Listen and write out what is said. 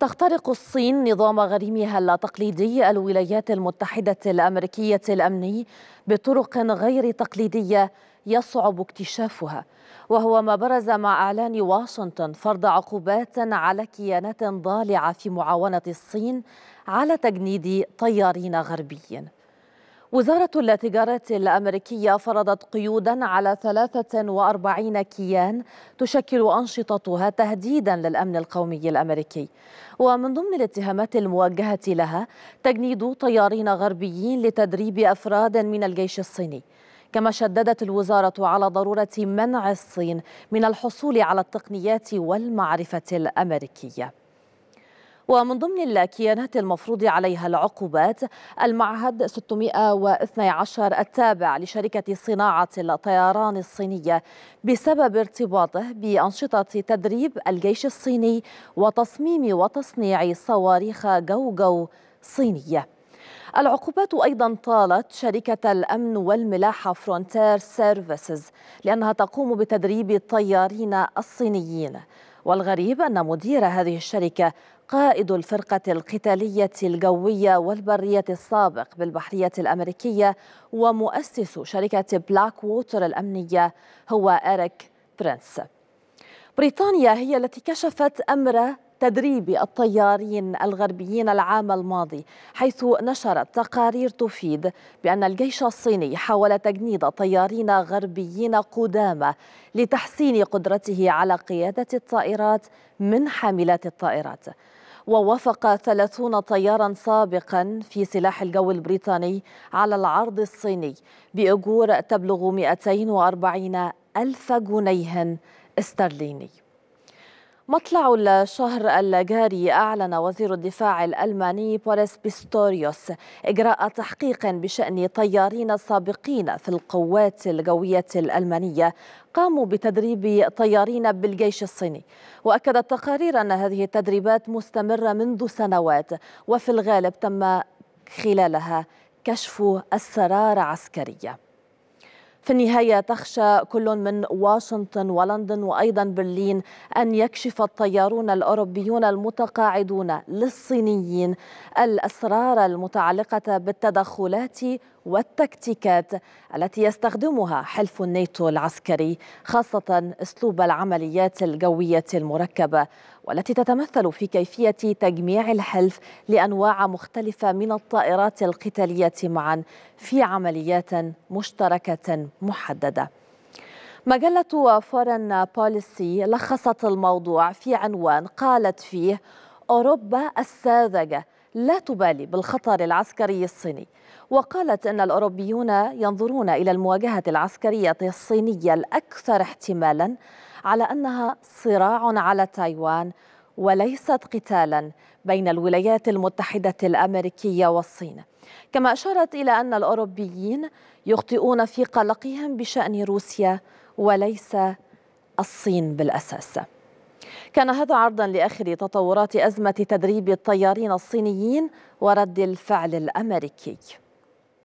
تخترق الصين نظام غريمها التقليدي الولايات المتحدة الأمريكية الأمني بطرق غير تقليدية يصعب اكتشافها وهو ما برز مع إعلان واشنطن فرض عقوبات على كيانات ضالعة في معاونة الصين على تجنيد طيارين غربيين وزارة التجارة الأمريكية فرضت قيودا على 43 كيان تشكل أنشطتها تهديدا للأمن القومي الأمريكي ومن ضمن الاتهامات الموجهة لها تجنيد طيارين غربيين لتدريب أفراد من الجيش الصيني كما شددت الوزارة على ضرورة منع الصين من الحصول على التقنيات والمعرفة الأمريكية ومن ضمن الكيانات المفروض عليها العقوبات المعهد 612 التابع لشركة صناعة الطيران الصينية بسبب ارتباطه بأنشطة تدريب الجيش الصيني وتصميم وتصنيع صواريخ جو صينيه العقوبات أيضا طالت شركة الأمن والملاحة فرونتير سيرفيسز لأنها تقوم بتدريب الطيارين الصينيين والغريب أن مدير هذه الشركة قائد الفرقة القتالية الجوية والبرية السابق بالبحرية الأمريكية ومؤسس شركة بلاك ووتر الأمنية هو إيريك برنس بريطانيا هي التي كشفت أمر تدريب الطيارين الغربيين العام الماضي حيث نشرت تقارير تفيد بأن الجيش الصيني حاول تجنيد طيارين غربيين قدامى لتحسين قدرته على قيادة الطائرات من حاملات الطائرات ووافق 30 طيارا سابقا في سلاح الجو البريطاني على العرض الصيني بأجور تبلغ 240 ألف جنيه استرليني مطلع الشهر الجاري أعلن وزير الدفاع الألماني بوليس بيستوريوس إجراء تحقيق بشأن طيارين سابقين في القوات الجوية الألمانية قاموا بتدريب طيارين بالجيش الصيني وأكدت تقارير أن هذه التدريبات مستمرة منذ سنوات وفي الغالب تم خلالها كشف أسرار عسكريه في النهاية تخشى كل من واشنطن ولندن وأيضا برلين أن يكشف الطيارون الأوروبيون المتقاعدون للصينيين الأسرار المتعلقة بالتدخلات والتكتيكات التي يستخدمها حلف الناتو العسكري خاصة أسلوب العمليات الجوية المركبة والتي تتمثل في كيفية تجميع الحلف لأنواع مختلفة من الطائرات القتالية معا في عمليات مشتركة محددة مجلة فورن بوليسي لخصت الموضوع في عنوان قالت فيه أوروبا الساذجة لا تبالي بالخطر العسكري الصيني وقالت أن الأوروبيون ينظرون إلى المواجهة العسكرية الصينية الأكثر احتمالا على أنها صراع على تايوان وليست قتالا بين الولايات المتحدة الأمريكية والصين كما أشارت إلى أن الأوروبيين يخطئون في قلقهم بشأن روسيا وليس الصين بالأساس كان هذا عرضا لآخر تطورات أزمة تدريب الطيارين الصينيين ورد الفعل الأمريكي